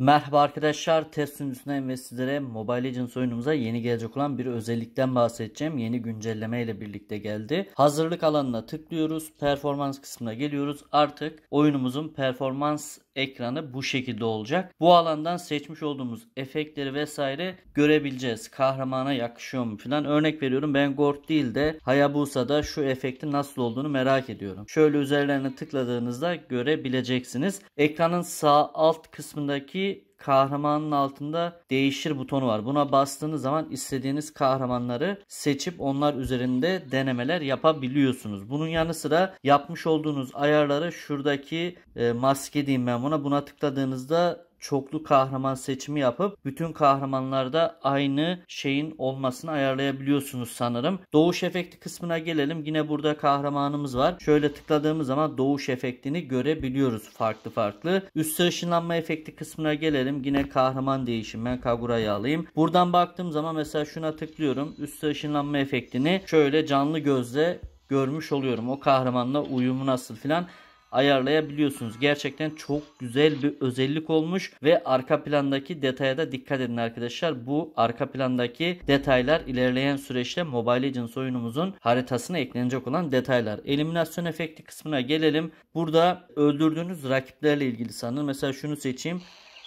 Merhaba arkadaşlar, test sunucusundan ve sizlere Mobile Legends oyunumuza yeni gelecek olan bir özellikten bahsedeceğim. Yeni güncelleme ile birlikte geldi. Hazırlık alanına tıklıyoruz, performans kısmına geliyoruz. Artık oyunumuzun performans ekranı bu şekilde olacak. Bu alandan seçmiş olduğumuz efektleri vesaire görebileceğiz. Kahramana yakışıyor mu falan. Örnek veriyorum ben Gord değil de Hayabusa'da şu efektin nasıl olduğunu merak ediyorum. Şöyle üzerlerine tıkladığınızda görebileceksiniz. Ekranın sağ alt kısmındaki kahramanın altında değişir butonu var. Buna bastığınız zaman istediğiniz kahramanları seçip onlar üzerinde denemeler yapabiliyorsunuz. Bunun yanı sıra yapmış olduğunuz ayarları şuradaki e, maske diyeyim ben buna buna tıkladığınızda çoklu kahraman seçimi yapıp bütün kahramanlarda aynı şeyin olmasını ayarlayabiliyorsunuz sanırım. Doğuş efekti kısmına gelelim. Yine burada kahramanımız var. Şöyle tıkladığımız zaman doğuş efektini görebiliyoruz farklı farklı. Üste ışınlanma efekti kısmına gelelim. Yine kahraman değişim. Ben Kagura'yı alayım. Buradan baktığım zaman mesela şuna tıklıyorum. Üste ışınlanma efektini şöyle canlı gözle görmüş oluyorum. O kahramanla uyumu nasıl filan ayarlayabiliyorsunuz. Gerçekten çok güzel bir özellik olmuş ve arka plandaki detaya da dikkat edin arkadaşlar. Bu arka plandaki detaylar ilerleyen süreçte Mobile Legends oyunumuzun haritasına eklenecek olan detaylar. Eliminasyon efekti kısmına gelelim. Burada öldürdüğünüz rakiplerle ilgili sanırım. Mesela şunu seçeyim.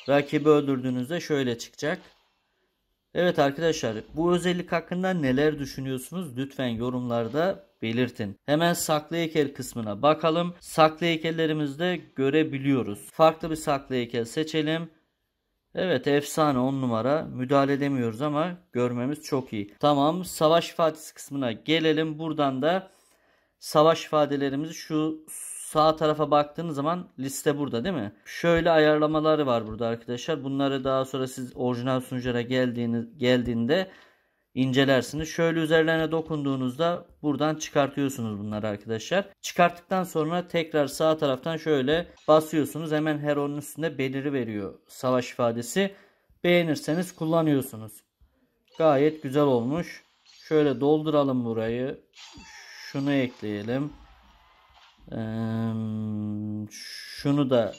Rakibi öldürdüğünüzde şöyle çıkacak. Evet arkadaşlar bu özellik hakkında neler düşünüyorsunuz? Lütfen yorumlarda belirtin. Hemen saklı heykel kısmına bakalım. Saklı heykellerimizde görebiliyoruz. Farklı bir saklı heykel seçelim. Evet efsane 10 numara müdahale edemiyoruz ama görmemiz çok iyi. Tamam savaş ifadesi kısmına gelelim. Buradan da savaş ifadelerimizi şu sağ tarafa baktığınız zaman liste burada değil mi? Şöyle ayarlamaları var burada arkadaşlar. Bunları daha sonra siz orijinal sunuculara geldiğiniz, geldiğinde incelersiniz. Şöyle üzerlerine dokunduğunuzda buradan çıkartıyorsunuz bunları arkadaşlar. Çıkarttıktan sonra tekrar sağ taraftan şöyle basıyorsunuz. Hemen her onun üstünde beliri veriyor savaş ifadesi. Beğenirseniz kullanıyorsunuz. Gayet güzel olmuş. Şöyle dolduralım burayı. Şunu ekleyelim. Ee, şunu da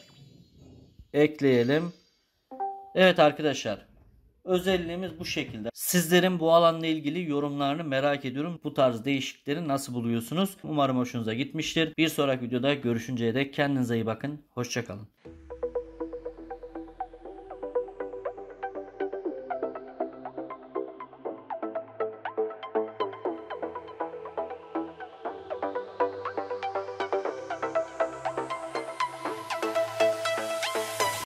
ekleyelim. Evet arkadaşlar Özelliğimiz bu şekilde. Sizlerin bu alanla ilgili yorumlarını merak ediyorum. Bu tarz değişikleri nasıl buluyorsunuz? Umarım hoşunuza gitmiştir. Bir sonraki videoda görüşünceye dek kendinize iyi bakın. Hoşçakalın.